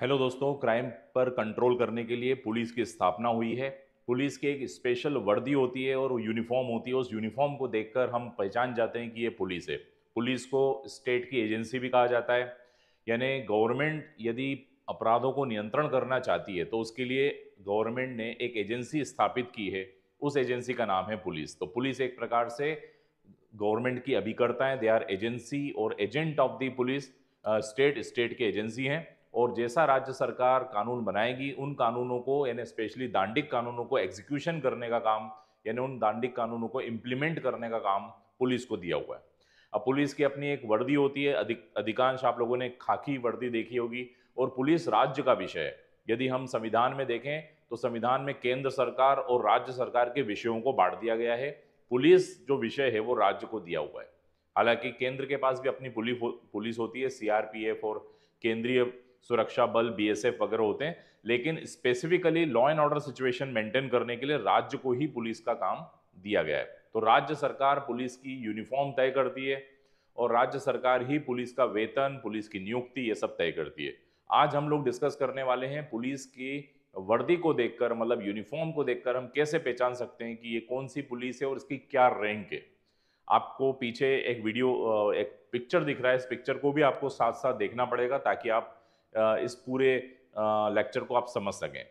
hello दोस्तों crime पर control करने के लिए पुलिस की स्थापना हुई है पुलिस की एक स्पेशल वर्दी होती है और यूनिफॉर्म होती है उस यूनिफॉर्म को देखकर हम पहचान जाते हैं कि ये पुलिस है पुलिस को स्टेट की एजेंसी भी कहा जाता है यानी गवर्नमेंट यदि अपराधों को नियंत्रण करना चाहती है तो उसके लिए गवर्नमेंट ने एक एजेंसी स्थापित की है उस एजेंसी का नाम है पुलिस तो पुलिस एक प्रकार से गवर्नमेंट की अभिकर्ता है दे आर एजेंसी और agent of the police state state के एजेंसी हैं और जैसा राज्य सरकार कानून बनाएगी उन कानूनों को यानी स्पेशली दांडिक कानूनों को एग्जीक्यूशन करने का काम यानी उन दांडिक कानूनों को इम्प्लीमेंट करने का काम पुलिस को दिया हुआ है अब पुलिस की अपनी एक वर्दी होती है अधिक अधिकांश आप लोगों ने खाकी वर्दी देखी होगी और पुलिस राज्य का विषय है यदि हम संविधान में देखें तो संविधान में केंद्र सरकार और राज्य सरकार के विषयों को बांट दिया गया है पुलिस जो विषय है वो राज्य को दिया हुआ है हालांकि केंद्र के पास भी अपनी पुलिस होती है सीआरपीएफ और केंद्रीय सुरक्षा बल बीएसएफ वगैरह होते हैं लेकिन specifically law and order situation maintain करने के लिए राज्य को ही पुलिस का काम दिया गया है तो राज्य सरकार पुलिस की यूनिफॉर्म तय करती है और राज्य सरकार ही पुलिस का वेतन पुलिस की नियुक्ति ये सब तय करती है आज हम लोग डिस्कस करने वाले हैं पुलिस की वर्दी को देखकर मतलब यूनिफॉर्म को देखकर हम कैसे पहचान सकते हैं कि ये कौन सी पुलिस है और इसकी क्या रैंक है आपको पीछे एक वीडियो एक पिक्चर दिख रहा है इस पिक्चर को भी आपको साथ साथ देखना पड़ेगा ताकि आप इस पूरे लेक्चर को आप समझ सकें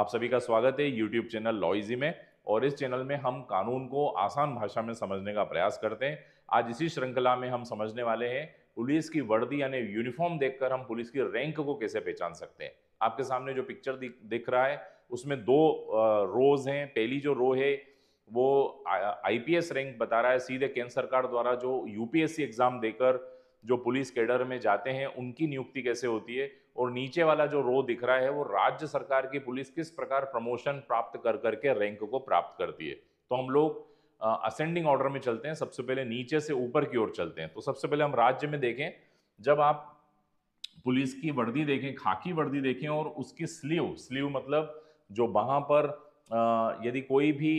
आप सभी का स्वागत है यूट्यूब चैनल लॉइजी में और इस चैनल में हम कानून को आसान भाषा में समझने का प्रयास करते हैं आज इसी श्रृंखला में हम समझने वाले हैं पुलिस की वर्दी यानी यूनिफॉर्म देखकर हम पुलिस की रैंक को कैसे पहचान सकते हैं आपके सामने जो पिक्चर दिख रहा है उसमें दो रोज हैं पहली जो रो है वो आईपीएस रैंक बता रहा है सीधे केंद्र सरकार द्वारा जो यूपीएससी एग्जाम देकर जो पुलिस कैडर में जाते हैं उनकी नियुक्ति कैसे होती है और नीचे वाला जो रो दिख रहा है वो राज्य सरकार की पुलिस किस प्रकार प्रमोशन प्राप्त कर करके रैंक को प्राप्त करती है तो हम लोग असेंडिंग ऑर्डर में चलते हैं सबसे पहले नीचे से ऊपर की ओर चलते हैं तो सबसे पहले हम राज्य में देखें जब आप पुलिस की वर्दी देखें खाकी वर्दी देखें और उसकी स्लीव स्लीव मतलब जो वहाँ पर यदि कोई भी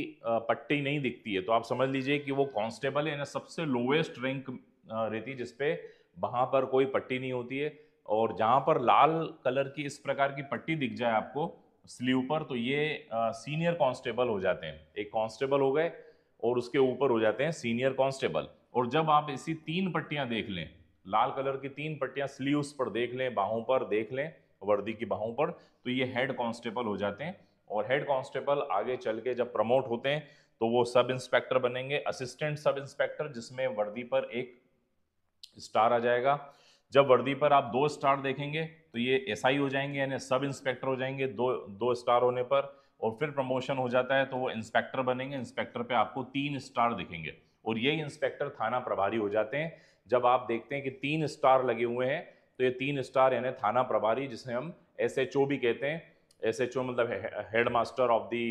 पट्टी नहीं दिखती है तो आप समझ लीजिए कि वो कांस्टेबल है ना सबसे लोवेस्ट रैंक रहती है जिसपे वहाँ पर कोई पट्टी नहीं होती है और जहाँ पर लाल कलर की इस प्रकार की पट्टी दिख जाए आपको स्लीव पर तो ये सीनियर कांस्टेबल हो जाते हैं एक कांस्टेबल हो गए और उसके ऊपर हो जाते हैं सीनियर कांस्टेबल और जब आप इसी तीन पट्टियाँ देख लें लाल कलर की तीन पट्टियाँ स्लीव्स पर देख लें बाहों पर देख लें वर्दी की बाहों पर तो ये हेड कांस्टेबल हो जाते हैं और हेड कांस्टेबल आगे चल के जब प्रमोट होते हैं तो वो सब इंस्पेक्टर बनेंगे असिस्टेंट सब इंस्पेक्टर जिसमें वर्दी पर एक स्टार आ जाएगा जब वर्दी पर आप दो स्टार देखेंगे तो ये एस आई हो जाएंगे यानी सब इंस्पेक्टर हो जाएंगे दो दो स्टार होने पर और फिर प्रमोशन हो जाता है तो वो इंस्पेक्टर बनेंगे इंस्पेक्टर पे आपको तीन स्टार दिखेंगे और यही इंस्पेक्टर थाना प्रभारी हो जाते हैं जब आप देखते हैं कि तीन स्टार लगे हुए हैं तो ये तीन स्टार यानी थाना प्रभारी जिसे हम एस भी कहते हैं एस मतलब head master of the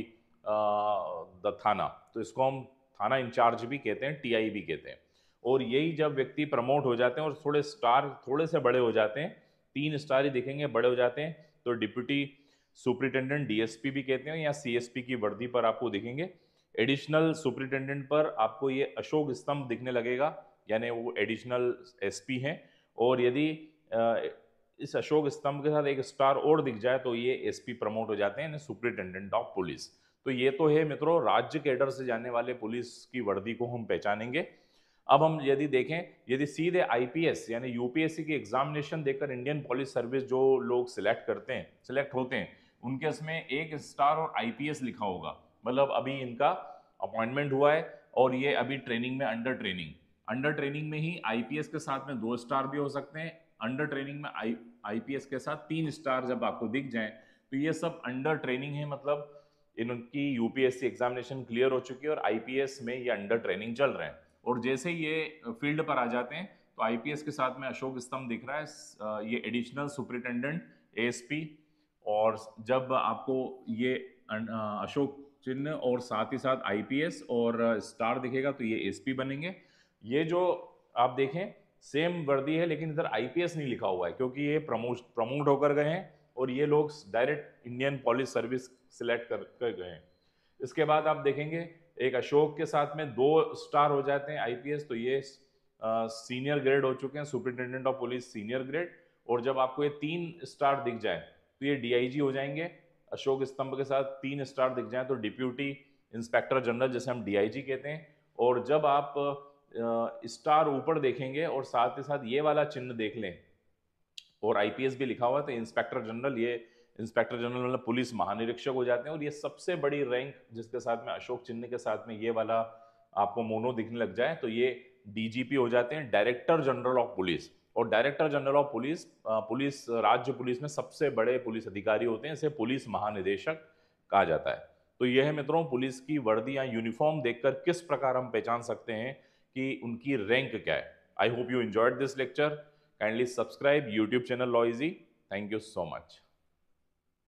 the थाना तो इसको हम थाना इंचार्ज भी कहते हैं टी भी कहते हैं और यही जब व्यक्ति प्रमोट हो जाते हैं और थोड़े स्टार थोड़े से बड़े हो जाते हैं तीन स्टार ही दिखेंगे बड़े हो जाते हैं तो डिप्यूटी सुपरिटेंडेंट डीएसपी भी कहते हैं या सीएसपी की वर्दी पर आपको दिखेंगे एडिशनल सुपरिटेंडेंट पर आपको ये अशोक स्तंभ दिखने लगेगा यानी वो एडिशनल एसपी हैं और यदि इस अशोक स्तंभ के साथ एक स्टार और दिख जाए तो ये एसपी प्रमोट हो जाते हैं यानी सुपरिटेंडेंट ऑफ पुलिस तो ये तो है मित्रों राज्य कैडर से जाने वाले पुलिस की वर्दी को हम पहचानेंगे अब हम यदि देखें यदि सीधे आईपीएस यानी यूपीएससी की एग्जामिनेशन देकर इंडियन पुलिस सर्विस जो लोग सिलेक्ट करते हैं सिलेक्ट होते हैं उनके इसमें एक स्टार और आईपीएस लिखा होगा मतलब अभी इनका अपॉइंटमेंट हुआ है और ये अभी ट्रेनिंग में अंडर ट्रेनिंग अंडर ट्रेनिंग में ही आईपीएस के साथ में दो स्टार भी हो सकते हैं अंडर ट्रेनिंग में आई आईपीएस के साथ तीन स्टार जब आपको दिख जाए तो ये सब अंडर ट्रेनिंग है मतलब इनकी यूपीएससी एग्जामिनेशन क्लियर हो चुकी है और आईपीएस में ये अंडर ट्रेनिंग चल रहा है और जैसे ही ये फील्ड पर आ जाते हैं तो आईपीएस के साथ में अशोक स्तंभ दिख रहा है ये एडिशनल सुपरिटेंडेंट एएसपी और जब आपको ये अशोक चिन्ह और साथ ही साथ आईपीएस और स्टार दिखेगा तो ये एसपी बनेंगे ये जो आप देखें सेम वर्दी है लेकिन इधर आईपीएस नहीं लिखा हुआ है क्योंकि ये प्रमोट प्रमोट होकर गए हैं और ये लोग direct Indian police service select कर कर गए हैं इसके बाद आप देखेंगे एक अशोक के साथ में दो स्टार हो जाते हैं आईपीएस तो ये सीनियर ग्रेड हो चुके हैं superintendent of police senior grade और जब आपको ये तीन स्टार दिख जाए तो ये डीआईजी हो जाएंगे अशोक स्तंभ के साथ तीन स्टार दिख जाए तो डिप्यूटी इंस्पेक्टर जनरल जैसे हम डीआईजी कहते हैं और जब आप स्टार ऊपर देखेंगे और साथ ही साथ ये वाला चिन्ह देख लें और आईपीएस भी लिखा हुआ है तो इंस्पेक्टर जनरल ये इंस्पेक्टर जनरल मतलब पुलिस महानिरीक्षक हो जाते हैं और ये सबसे बड़ी रैंक जिसके साथ में अशोक चिन्ह के साथ में ये वाला आपको मोनो दिखने लग जाए तो ये डीजीपी हो जाते हैं डायरेक्टर जनरल ऑफ पुलिस और director general of police police राज्य पुलिस में सबसे बड़े पुलिस अधिकारी होते हैं इसे पुलिस महानिदेशक कहा जाता है तो यह है मित्रों पुलिस की वर्दी या यूनिफॉर्म देखकर किस प्रकार हम पहचान सकते हैं कि उनकी रैंक क्या है I hope you enjoyed this lecture kindly subscribe YouTube channel लॉइजी थैंक यू सो मच